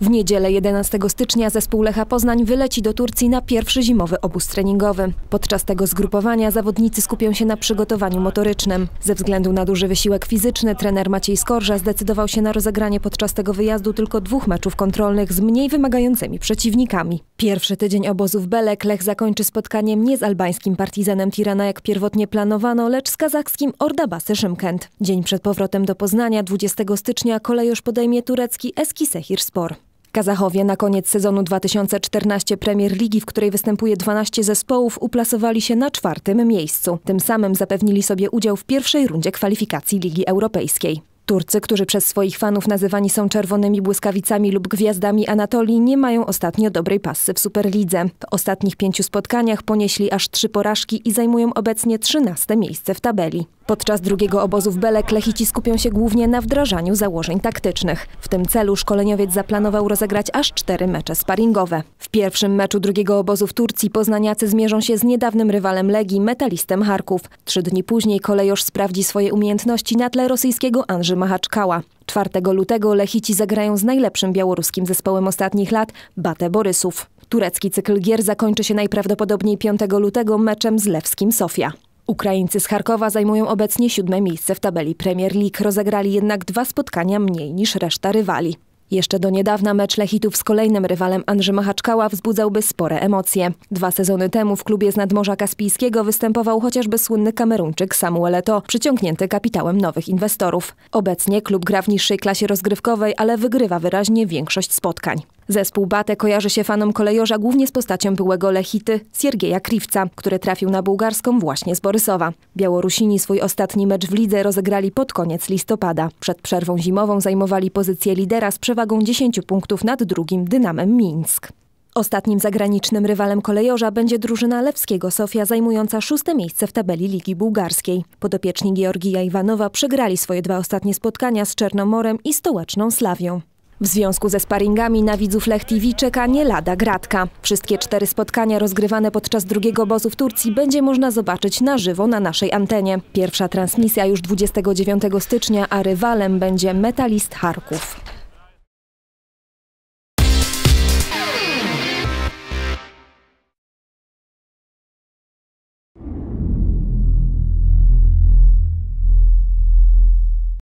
W niedzielę 11 stycznia zespół Lecha Poznań wyleci do Turcji na pierwszy zimowy obóz treningowy. Podczas tego zgrupowania zawodnicy skupią się na przygotowaniu motorycznym. Ze względu na duży wysiłek fizyczny trener Maciej Skorża zdecydował się na rozegranie podczas tego wyjazdu tylko dwóch meczów kontrolnych z mniej wymagającymi przeciwnikami. Pierwszy tydzień obozu w Belek Lech zakończy spotkaniem nie z albańskim partizanem Tirana jak pierwotnie planowano, lecz z kazachskim Ordabasy Szymkent. Dzień przed powrotem do Poznania 20 stycznia kolejusz podejmie turecki Eskisehir Spor. Kazachowie na koniec sezonu 2014 Premier Ligi, w której występuje 12 zespołów, uplasowali się na czwartym miejscu. Tym samym zapewnili sobie udział w pierwszej rundzie kwalifikacji Ligi Europejskiej. Turcy, którzy przez swoich fanów nazywani są czerwonymi błyskawicami lub gwiazdami Anatolii, nie mają ostatnio dobrej pasy w Superlidze. W ostatnich pięciu spotkaniach ponieśli aż trzy porażki i zajmują obecnie 13 miejsce w tabeli. Podczas drugiego obozu w Belek Lechici skupią się głównie na wdrażaniu założeń taktycznych. W tym celu szkoleniowiec zaplanował rozegrać aż cztery mecze sparingowe. W pierwszym meczu drugiego obozu w Turcji poznaniacy zmierzą się z niedawnym rywalem Legii, metalistem Charków. Trzy dni później kolejorz sprawdzi swoje umiejętności na tle rosyjskiego Andrzy Machaczkała. 4 lutego Lechici zagrają z najlepszym białoruskim zespołem ostatnich lat, Bate Borysów. Turecki cykl gier zakończy się najprawdopodobniej 5 lutego meczem z Lewskim Sofia. Ukraińcy z Charkowa zajmują obecnie siódme miejsce w tabeli Premier League. Rozegrali jednak dwa spotkania mniej niż reszta rywali. Jeszcze do niedawna mecz Lechitów z kolejnym rywalem Andrzej Haczkała wzbudzałby spore emocje. Dwa sezony temu w klubie z Nadmorza Kaspijskiego występował chociażby słynny Kameruńczyk Samuel Eto, przyciągnięty kapitałem nowych inwestorów. Obecnie klub gra w niższej klasie rozgrywkowej, ale wygrywa wyraźnie większość spotkań. Zespół Bate kojarzy się fanom kolejorza głównie z postacią byłego Lechity Siergieja Kriwca, który trafił na bułgarską właśnie z Borysowa. Białorusini swój ostatni mecz w lidze rozegrali pod koniec listopada. Przed przerwą zimową zajmowali pozycję lidera z przewagą 10 punktów nad drugim Dynamem Mińsk. Ostatnim zagranicznym rywalem kolejorza będzie drużyna Lewskiego Sofia zajmująca szóste miejsce w tabeli Ligi Bułgarskiej. Podopieczni Georgija Iwanowa przegrali swoje dwa ostatnie spotkania z Czernomorem i Stołeczną Slawią. W związku ze sparingami na widzów Lech TV czeka nie lada gratka. Wszystkie cztery spotkania rozgrywane podczas drugiego bozu w Turcji będzie można zobaczyć na żywo na naszej antenie. Pierwsza transmisja już 29 stycznia, a rywalem będzie Metalist Charków.